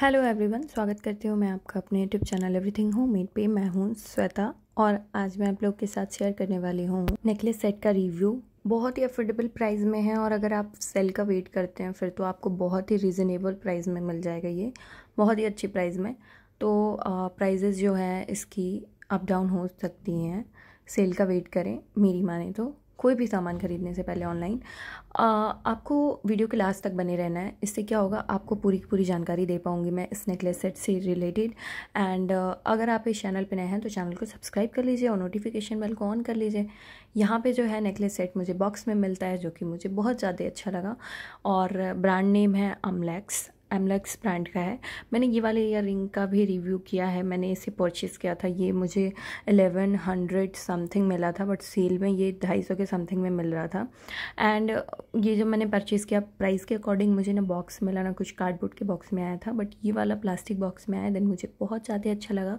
hello everyone स्वागत करती हूँ मैं आपका अपने YouTube channel everything home made पे मैं हूँ श्वेता और आज मैं आप लोग के साथ शेयर करने वाली हूँ नेकलेस सेट का रिव्यू बहुत ही अफोर्डेबल प्राइस में है और अगर आप सेल का वेट करते हैं फिर तो आपको बहुत ही रिजनेबल प्राइस में मिल जाएगा ये बहुत ही अच्छी प्राइस में तो प्राइजेज़ जो है इसकी अप डाउन हो सकती हैं सेल का वेट करें मेरी माने तो कोई भी सामान खरीदने से पहले ऑनलाइन आपको वीडियो के लास्ट तक बने रहना है इससे क्या होगा आपको पूरी की पूरी जानकारी दे पाऊँगी मैं इस नेकलेस सेट से रिलेटेड एंड अगर आप इस चैनल पर नए हैं तो चैनल को सब्सक्राइब कर लीजिए और नोटिफिकेशन बेल को ऑन कर लीजिए यहाँ पे जो है नेकलेस सेट मुझे बॉक्स में मिलता है जो कि मुझे बहुत ज़्यादा अच्छा लगा और ब्रांड नेम है अमलेक्स एमलक्स ब्रांड का है मैंने ये वाले ईयर रिंग का भी रिव्यू किया है मैंने इसे परचेज़ किया था ये मुझे एलेवन हंड्रेड समथिंग मिला था बट सेल में ये ढाई सौ के समथिंग में मिल रहा था एंड ये जो मैंने परचेज़ किया प्राइस के अकॉर्डिंग मुझे ना बॉक्स मिला ना कुछ कार्डबोर्ड के बॉक्स में आया था बट ये वाला प्लास्टिक बॉक्स में आया देन मुझे बहुत ज़्यादा अच्छा लगा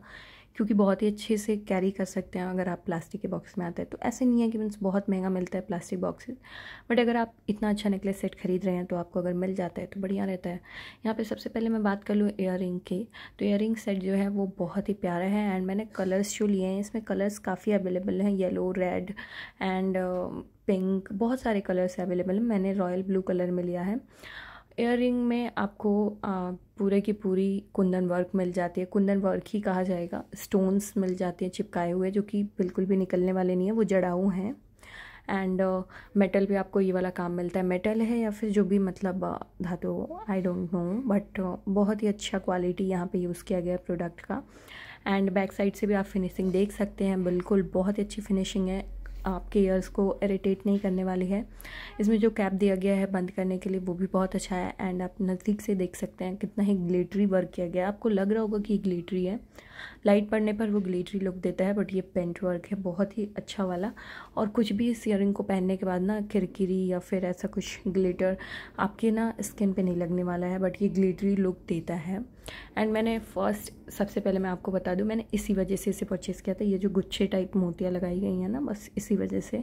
क्योंकि बहुत ही अच्छे से कैरी कर सकते हैं अगर आप प्लास्टिक के बॉक्स में आते हैं तो ऐसे नहीं है कि मीन्स बहुत महंगा मिलता है प्लास्टिक बॉक्सेस बट अगर आप इतना अच्छा नेकलेस सेट खरीद रहे हैं तो आपको अगर मिल जाता है तो बढ़िया रहता है यहाँ पे सबसे पहले मैं बात कर लूँ इयर की तो इयर सेट जो है वो बहुत ही प्यारा है एंड मैंने कलर्स जो लिए हैं इसमें कलर्स काफ़ी अवेलेबल हैं येलो रेड एंड पिंक बहुत सारे कलर्स अवेलेबल हैं मैंने रॉयल ब्लू कलर में लिया है एयर में आपको uh, पूरे की पूरी कुंदन वर्क मिल जाती है कुंदन वर्क ही कहा जाएगा स्टोन्स मिल जाते हैं चिपकाए हुए जो कि बिल्कुल भी निकलने वाले नहीं है वो जड़ाऊ हैं एंड मेटल uh, भी आपको ये वाला काम मिलता है मेटल है या फिर जो भी मतलब uh, धातु आई डोंट नो बट बहुत ही अच्छा क्वालिटी यहाँ पे यूज़ किया गया प्रोडक्ट का एंड बैक साइड से भी आप फिनिशिंग देख सकते हैं बिल्कुल बहुत ही अच्छी फिनिशिंग है आपके ईयर्स को इरीटेट नहीं करने वाली है इसमें जो कैप दिया गया है बंद करने के लिए वो भी बहुत अच्छा है एंड आप नज़दीक से देख सकते हैं कितना ही ग्लेटरी वर्क किया गया है आपको लग रहा होगा कि ये ग्लेटरी है लाइट पड़ने पर वो ग्लेटरी लुक देता है बट ये पेंट वर्क है बहुत ही अच्छा वाला और कुछ भी इस ईयरिंग को पहनने के बाद ना खिरकिरी या फिर ऐसा कुछ ग्लेटर आपके ना स्किन पर नहीं लगने वाला है बट ये ग्लेटरी लुक देता है एंड मैंने फ़र्स्ट सबसे पहले मैं आपको बता दूं मैंने इसी वजह से इसे परचेज़ किया था ये जो गुच्छे टाइप मोतियाँ लगाई गई हैं ना बस इसी वजह से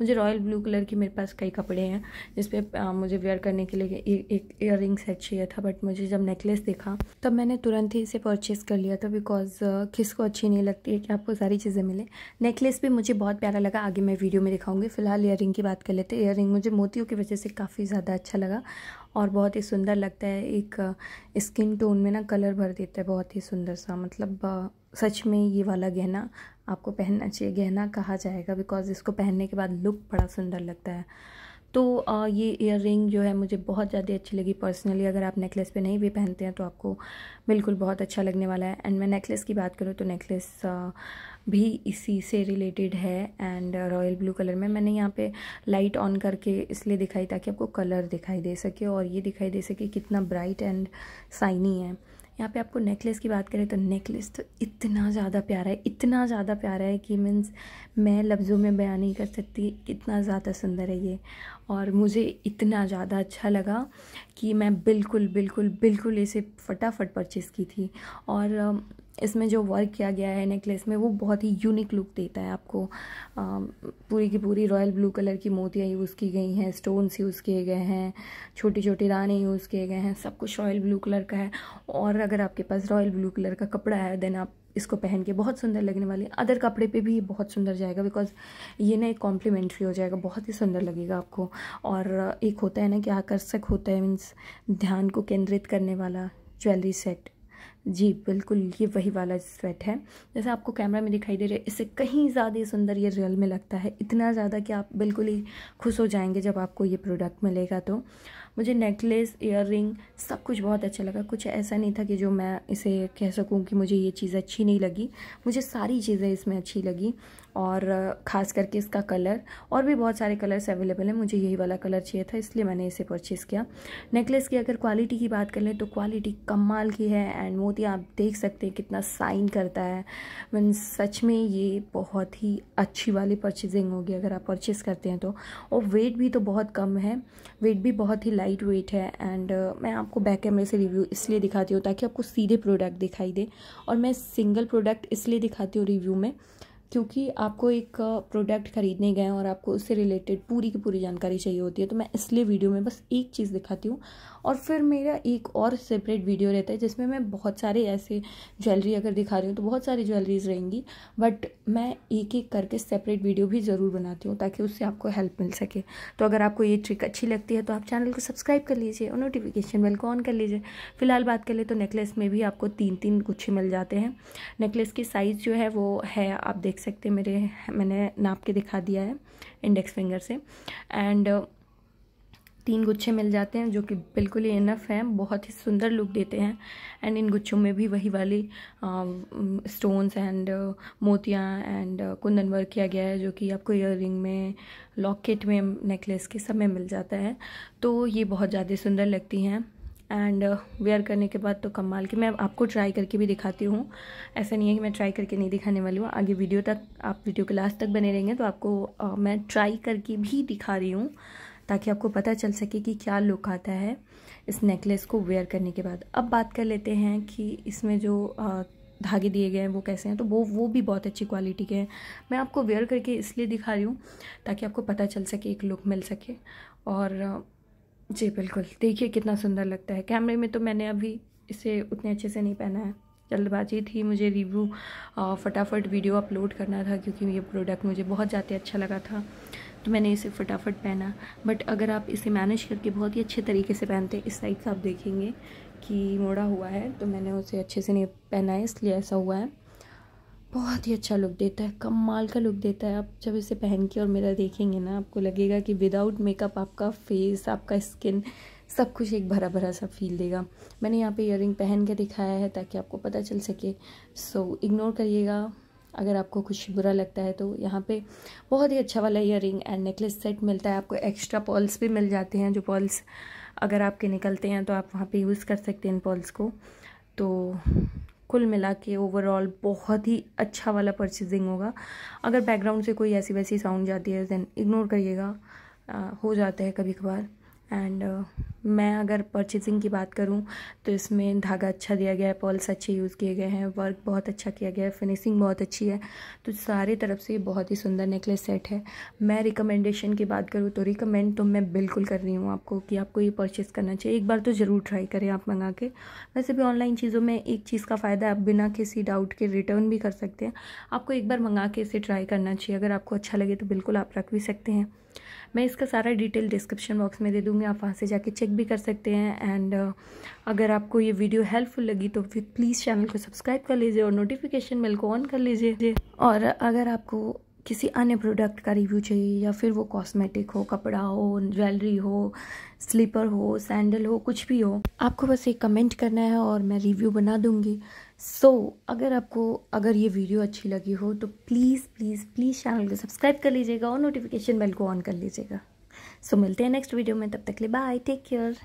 मुझे रॉयल ब्लू कलर की मेरे पास कई कपड़े हैं जिसपे मुझे वेयर करने के लिए ए, एक ईयर रिंग सेट चाहिए था बट मुझे जब नेकलेस देखा तब मैंने तुरंत ही इसे परचेज़ कर लिया था बिकॉज किस को अच्छी नहीं लगती है कि आपको सारी चीज़ें मिले नेकलेस भी मुझे बहुत प्यारा लगा आगे मैं वीडियो में दिखाऊँगी फिलहाल ईयर की बात कर लेते ईयर मुझे मोतियों की वजह से काफ़ी ज़्यादा अच्छा लगा और बहुत ही सुंदर लगता है एक स्किन टोन में ना कलर भर देता है बहुत ही सुंदर सा मतलब सच में ये वाला गहना आपको पहनना चाहिए गहना कहा जाएगा बिकॉज इसको पहनने के बाद लुक बड़ा सुंदर लगता है तो ये इयर जो है मुझे बहुत ज़्यादा अच्छी लगी पर्सनली अगर आप नेकलेस पे नहीं भी पहनते हैं तो आपको बिल्कुल बहुत अच्छा लगने वाला है एंड मैं नेकलेस की बात करूँ तो नेकलेस भी इसी से रिलेटेड है एंड रॉयल ब्लू कलर में मैंने यहाँ पे लाइट ऑन करके इसलिए दिखाई ताकि आपको कलर दिखाई दे सके और ये दिखाई दे सके कितना ब्राइट एंड साइनी है यहाँ पे आपको नेकलेस की बात करें तो नेकलेस तो इतना ज़्यादा प्यारा है इतना ज़्यादा प्यारा है कि मीन्स मैं लफ्ज़ों में बयान नहीं कर सकती इतना ज़्यादा सुंदर है ये और मुझे इतना ज़्यादा अच्छा लगा कि मैं बिल्कुल बिल्कुल बिल्कुल इसे फटाफट परचेज़ की थी और um, इसमें जो वर्क किया गया है नेकलेस में वो बहुत ही यूनिक लुक देता है आपको आ, पूरी की पूरी रॉयल ब्लू कलर की मोतियाँ यूज़ की गई हैं स्टोन्स यूज़ किए गए हैं छोटी छोटी दाने यूज़ किए गए हैं सब कुछ रॉयल ब्लू कलर का है और अगर आपके पास रॉयल ब्लू कलर का कपड़ा है देन आप इसको पहन के बहुत सुंदर लगने वाले अदर कपड़े पे भी बहुत सुंदर जाएगा बिकॉज ये ना एक कॉम्प्लीमेंट्री हो जाएगा बहुत ही सुंदर लगेगा आपको और एक होता है ना कि आकर्षक होता है मीन्स ध्यान को केंद्रित करने वाला ज्वेलरी सेट जी बिल्कुल ये वही वाला स्वेट है जैसे आपको कैमरा में दिखाई दे रहा है इससे कहीं ज़्यादा सुंदर ये रियल में लगता है इतना ज़्यादा कि आप बिल्कुल ही खुश हो जाएंगे जब आपको ये प्रोडक्ट मिलेगा तो मुझे नेकलेस इयर सब कुछ बहुत अच्छा लगा कुछ ऐसा नहीं था कि जो मैं इसे कह सकूँ कि मुझे ये चीज़ अच्छी नहीं लगी मुझे सारी चीज़ें इसमें अच्छी लगी और ख़ास करके इसका कलर और भी बहुत सारे कलर्स अवेलेबल हैं मुझे यही वाला कलर चाहिए था इसलिए मैंने इसे परचेज़ किया नेकलेस की अगर क्वालिटी की बात कर लें तो क्वालिटी कमाल की है एंड मोती तो आप देख सकते हैं कितना साइन करता है मीन सच में ये बहुत ही अच्छी वाली परचेजिंग होगी अगर आप परचेज़ करते हैं तो और वेट भी तो बहुत कम है वेट भी बहुत ही लाइट लाइट वेट है एंड uh, मैं आपको बैक कैमरे से रिव्यू इसलिए दिखाती हूँ ताकि आपको सीधे प्रोडक्ट दिखाई दे और मैं सिंगल प्रोडक्ट इसलिए दिखाती हूँ रिव्यू में क्योंकि आपको एक प्रोडक्ट खरीदने गए हैं और आपको उससे रिलेटेड पूरी की पूरी जानकारी चाहिए होती है तो मैं इसलिए वीडियो में बस एक चीज़ दिखाती हूँ और फिर मेरा एक और सेपरेट वीडियो रहता है जिसमें मैं बहुत सारे ऐसे ज्वेलरी अगर दिखा रही हूँ तो बहुत सारी ज्वेलरीज रहेंगी बट मैं एक एक करके सेपरेट वीडियो भी ज़रूर बनाती हूँ ताकि उससे आपको हेल्प मिल सके तो अगर आपको ये ट्रिक अच्छी लगती है तो आप चैनल को सब्सक्राइब कर लीजिए और नोटिफिकेशन बेल को ऑन कर लीजिए फिलहाल बात कर ले तो नेकलेस में भी आपको तीन तीन गुच्छे मिल जाते हैं नेकलेस की साइज़ जो है वो है आप देख देख सकते हैं मेरे मैंने नाप के दिखा दिया है इंडेक्स फिंगर से एंड uh, तीन गुच्छे मिल जाते हैं जो कि बिल्कुल ही इनफ हैं बहुत ही सुंदर लुक देते हैं एंड इन गुच्छों में भी वही वाली स्टोन्स एंड मोतियाँ एंड कुंदन वर्क किया गया है जो कि आपको इयर में लॉकेट में नेकलेस के सब में मिल जाता है तो ये बहुत ज़्यादा सुंदर लगती हैं एंड वेयर uh, करने के बाद तो कमाल की मैं आपको ट्राई करके भी दिखाती हूँ ऐसा नहीं है कि मैं ट्राई करके नहीं दिखाने वाली हूँ आगे वीडियो तक आप वीडियो के लास्ट तक बने रहेंगे तो आपको आ, uh, मैं ट्राई करके भी दिखा रही हूँ ताकि आपको पता चल सके कि क्या लुक आता है इस नेकलेस को वेयर करने के बाद अब बात कर लेते हैं कि इसमें जो आ, uh, धागे दिए गए हैं वो कैसे हैं तो वो वो भी बहुत अच्छी क्वालिटी के हैं मैं आपको वेयर करके इसलिए दिखा रही हूँ ताकि आपको पता चल सके एक लुक मिल सके और जी बिल्कुल देखिए कितना सुंदर लगता है कैमरे में तो मैंने अभी इसे उतने अच्छे से नहीं पहना है जल्दबाजी थी मुझे रिव्यू फटाफट वीडियो अपलोड करना था क्योंकि ये प्रोडक्ट मुझे बहुत ज़्यादा अच्छा लगा था तो मैंने इसे फटाफट पहना बट अगर आप इसे मैनेज करके बहुत ही अच्छे तरीके से पहनते इस साइड से आप देखेंगे कि मोड़ा हुआ है तो मैंने उसे अच्छे से नहीं पहना है इसलिए ऐसा हुआ है बहुत ही अच्छा लुक देता है कमाल का लुक देता है आप जब इसे पहन के और मेरा देखेंगे ना आपको लगेगा कि विदाउट मेकअप आपका फेस आपका स्किन सब कुछ एक भरा भरा सा फील देगा मैंने यहाँ पे इयर पहन के दिखाया है ताकि आपको पता चल सके सो so, इग्नोर करिएगा अगर आपको कुछ बुरा लगता है तो यहाँ पे बहुत ही अच्छा वाला इयर एंड नेकलेस सेट मिलता है आपको एक्स्ट्रा पॉल्स भी मिल जाते हैं जो पॉल्स अगर आपके निकलते हैं तो आप वहाँ पे यूज़ कर सकते हैं इन पॉल्स को तो कुल मिला के ओवरऑल बहुत ही अच्छा वाला परचेजिंग होगा अगर बैकग्राउंड से कोई ऐसी वैसी साउंड जाती है दैन इग्नोर करिएगा हो जाता है कभी कभार एंड uh, मैं अगर परचेजिंग की बात करूं तो इसमें धागा अच्छा दिया गया है पॉल्स अच्छे यूज़ किए गए हैं वर्क बहुत अच्छा किया गया है फिनिशिंग बहुत अच्छी है तो सारे तरफ से ये बहुत ही सुंदर नेकलेस सेट है मैं रिकमेंडेशन की बात करूँ तो रिकमेंड तो मैं बिल्कुल कर रही हूँ आपको कि आपको ये परचेज़ करना चाहिए एक बार तो ज़रूर ट्राई करें आप मंगा के वैसे भी ऑनलाइन चीज़ों में एक चीज़ का फ़ायदा आप बिना किसी डाउट के रिटर्न भी कर सकते हैं आपको एक बार मंगा के इसे ट्राई करना चाहिए अगर आपको अच्छा लगे तो बिल्कुल आप रख भी सकते हैं मैं इसका सारा डिटेल डिस्क्रिप्शन बॉक्स में दे दूँगी आप वहाँ से जाके चेक भी कर सकते हैं एंड uh, अगर आपको ये वीडियो हेल्पफुल लगी तो फिर प्लीज़ चैनल को सब्सक्राइब कर लीजिए और नोटिफिकेशन बेल को ऑन कर लीजिए और अगर आपको किसी अन्य प्रोडक्ट का रिव्यू चाहिए या फिर वो कॉस्मेटिक हो कपड़ा हो ज्वेलरी हो स्लीपर हो सैंडल हो कुछ भी हो आपको बस एक कमेंट करना है और मैं रिव्यू बना दूँगी सो so, अगर आपको अगर ये वीडियो अच्छी लगी हो तो प्लीज़ प्लीज़ प्लीज़ चैनल को सब्सक्राइब कर लीजिएगा और नोटिफिकेशन बेल को ऑन कर लीजिएगा सो so, मिलते हैं नेक्स्ट वीडियो में तब तक ले बाय टेक केयर